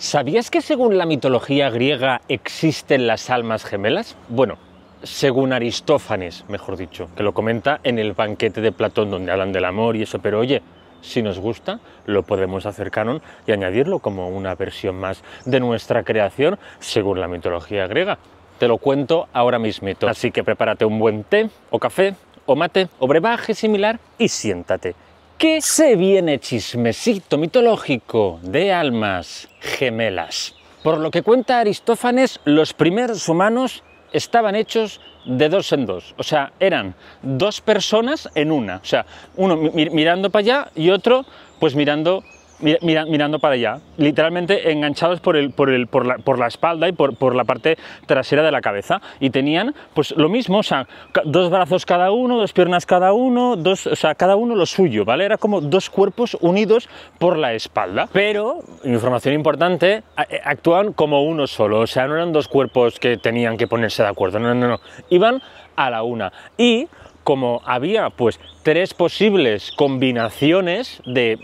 ¿Sabías que según la mitología griega existen las almas gemelas? Bueno, según Aristófanes, mejor dicho, que lo comenta en el banquete de Platón donde hablan del amor y eso, pero oye, si nos gusta, lo podemos hacer canon y añadirlo como una versión más de nuestra creación según la mitología griega. Te lo cuento ahora mismo. Así que prepárate un buen té o café o mate o brebaje similar y siéntate que se viene chismecito mitológico de almas gemelas. Por lo que cuenta Aristófanes, los primeros humanos estaban hechos de dos en dos. O sea, eran dos personas en una. O sea, uno mirando para allá y otro pues mirando mirando para allá, literalmente enganchados por, el, por, el, por, la, espalda y por, la parte trasera de la cabeza. Y tenían pues lo mismo, o sea, dos brazos cada uno, dos piernas cada uno, dos, o sea, cada uno lo suyo, ¿vale? Era como dos cuerpos unidos por la espalda. Pero, información importante, eh, actuaban como uno solo, o sea, no eran dos cuerpos que tenían que ponerse de acuerdo, no, no, no, iban a la una. Y como había pues tres posibles combinaciones de,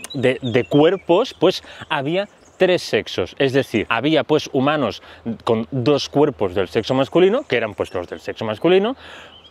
cuerpos, pues había tres sexos, es decir, había pues humanos con dos cuerpos del sexo masculino, que eran pues los del sexo masculino,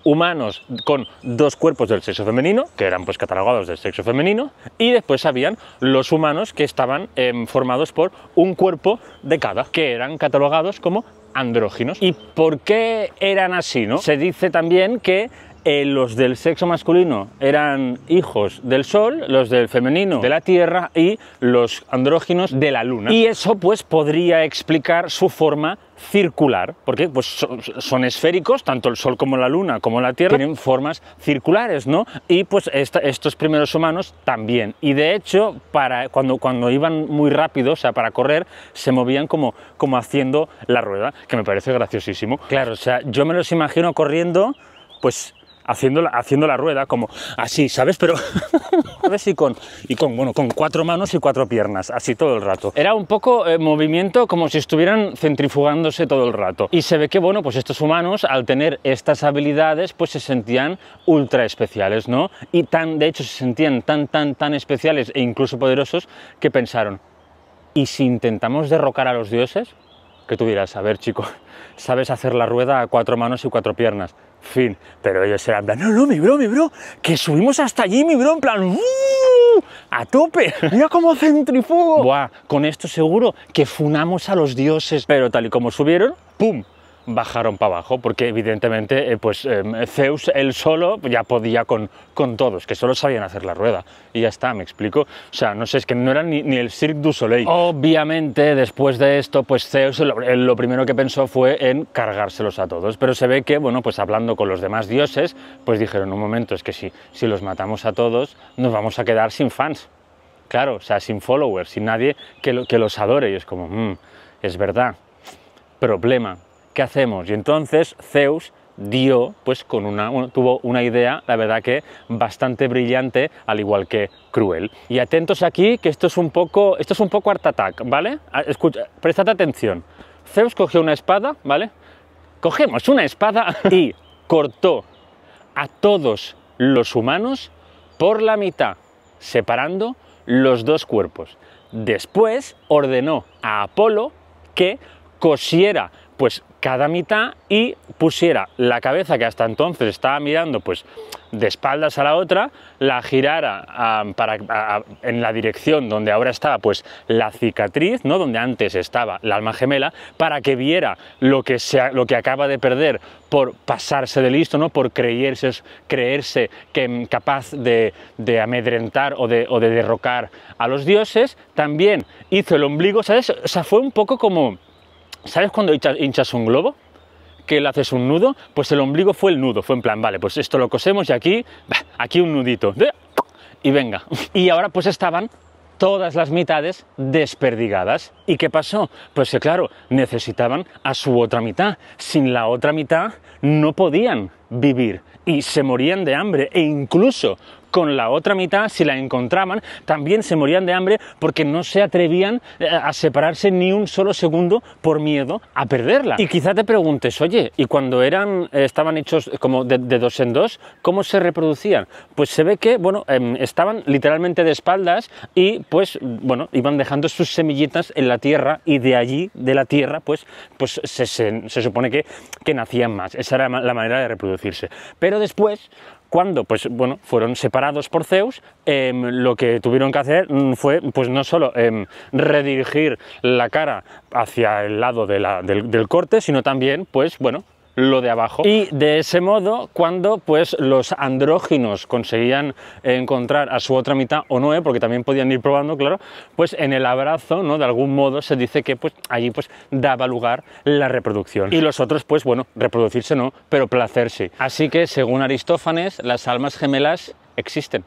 humanos con dos cuerpos del sexo femenino, que eran pues catalogados del sexo femenino, y después habían los humanos que estaban em, formados por un cuerpo de cada, que eran catalogados como andróginos. ¿Y por qué eran así? ¿no? Se dice también que eh, los del sexo masculino eran hijos del Sol, los del femenino de la Tierra y los andróginos de la Luna. Y eso pues podría explicar su forma circular, porque pues, son, esféricos, tanto el Sol como la Luna como la Tierra tienen formas circulares, ¿no? Y pues estos primeros humanos también. Y de hecho, para, cuando, cuando iban muy rápido, o sea, para correr, se movían como, como haciendo la rueda, que me parece graciosísimo. Claro, o sea, yo me los imagino corriendo, pues haciendo la, haciendo la rueda, como así, ¿sabes? Pero, Y con, y con, bueno, con cuatro manos y cuatro piernas, así todo el rato. Era un poco eh, movimiento como si estuvieran centrifugándose todo el rato. Y se ve que, bueno, pues estos humanos, al tener estas habilidades, pues se sentían ultra especiales, ¿no? Y tan, de hecho, se sentían tan, tan, tan especiales e incluso poderosos que pensaron, ¿y si intentamos derrocar a los dioses? ¿Qué tú dirás, a ver, chico, sabes hacer la rueda a cuatro manos y cuatro piernas fin. Pero ellos eran plan, no, no, mi bro, mi bro, que subimos hasta allí, mi bro, en plan, ¡Uh! a tope, mira cómo centrifugo. Buah, con esto seguro que funamos a los dioses. Pero tal y como subieron, ¡pum! bajaron para abajo, porque evidentemente eh, pues, eh, Zeus él solo ya podía con, con todos, que solo sabían hacer la rueda. Y ya está, me explico. O sea, no sé, es que no era ni, el Cirque du Soleil. Obviamente, después de esto, pues Zeus lo, primero que pensó fue en cargárselos a todos. Pero se ve que, bueno, pues hablando con los demás dioses, pues dijeron, un momento, es que si, si los matamos a todos, nos vamos a quedar sin fans. Claro, o sea, sin followers, sin nadie que, que los adore. Y es como, mmm, es verdad problema. ¿qué hacemos? Y entonces Zeus dio, pues con una, tuvo una idea, la verdad que bastante brillante, al igual que cruel. Y atentos aquí, que esto es un poco, esto es un poco Art Attack, ¿vale? Ah, escucha, prestad atención. Zeus cogió una espada, ¿vale? Cogemos una espada y cortó a todos los humanos por la mitad, separando los dos cuerpos. Después ordenó a Apolo que cosiera pues cada mitad y pusiera la cabeza que hasta entonces estaba mirando pues de espaldas a la otra, la girara ah, para, ah, ah, en la dirección donde ahora estaba pues la cicatriz, ¿no? donde antes estaba la alma gemela, para que viera lo que, lo que acaba de perder por pasarse de listo, ¿no? por creerse, creerse que capaz de, amedrentar o de, o de derrocar a los dioses, también hizo el ombligo, ¿sabes? O sea, fue un poco como ¿Sabes cuando hinchas un globo? que le haces un nudo, pues el ombligo fue el nudo, fue en plan, vale, pues esto lo cosemos y aquí, aquí un nudito, y venga. Y ahora pues estaban todas las mitades desperdigadas. ¿Y qué pasó? Pues que claro, necesitaban a su otra mitad. Sin la otra mitad no podían vivir y se morían de hambre e incluso con la otra mitad, si la encontraban, también se morían de hambre porque no se atrevían eh, a separarse ni un solo segundo por miedo a perderla. Y quizá te preguntes, oye, ¿y cuando eran, eh, estaban hechos como de, dos en dos, cómo se reproducían? Pues se ve que, bueno, em, estaban literalmente de espaldas y pues, bueno, iban dejando sus semillitas en la tierra y de allí, de la tierra, pues, pues se, supone que, que nacían más. Esa era la manera de reproducir. Pero después, cuando pues, bueno, fueron separados por Zeus, em, lo que tuvieron que hacer mm, fue pues, no solo em, redirigir la cara hacia el lado de del, del, corte, sino también pues, bueno, lo de abajo. Y de ese modo, cuando pues los andróginos conseguían encontrar a su otra mitad o no, ¿eh? porque también podían ir probando, claro, pues en el abrazo, ¿no? De algún modo se dice que pues allí pues daba lugar la reproducción. Y los otros pues bueno, reproducirse no, pero placer sí. Así que según Aristófanes, las almas gemelas existen.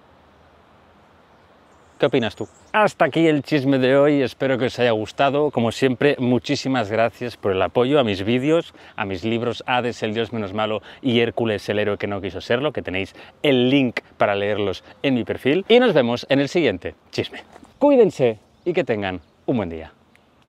¿Qué opinas tú? Hasta aquí el chisme de hoy, espero que os haya gustado. Como siempre, muchísimas gracias por el apoyo a mis vídeos, a mis libros Hades, el dios menos malo y Hércules, el héroe que no quiso serlo, que tenéis el link para leerlos en mi perfil. Y nos vemos en el siguiente chisme. Cuídense y que tengan un buen día.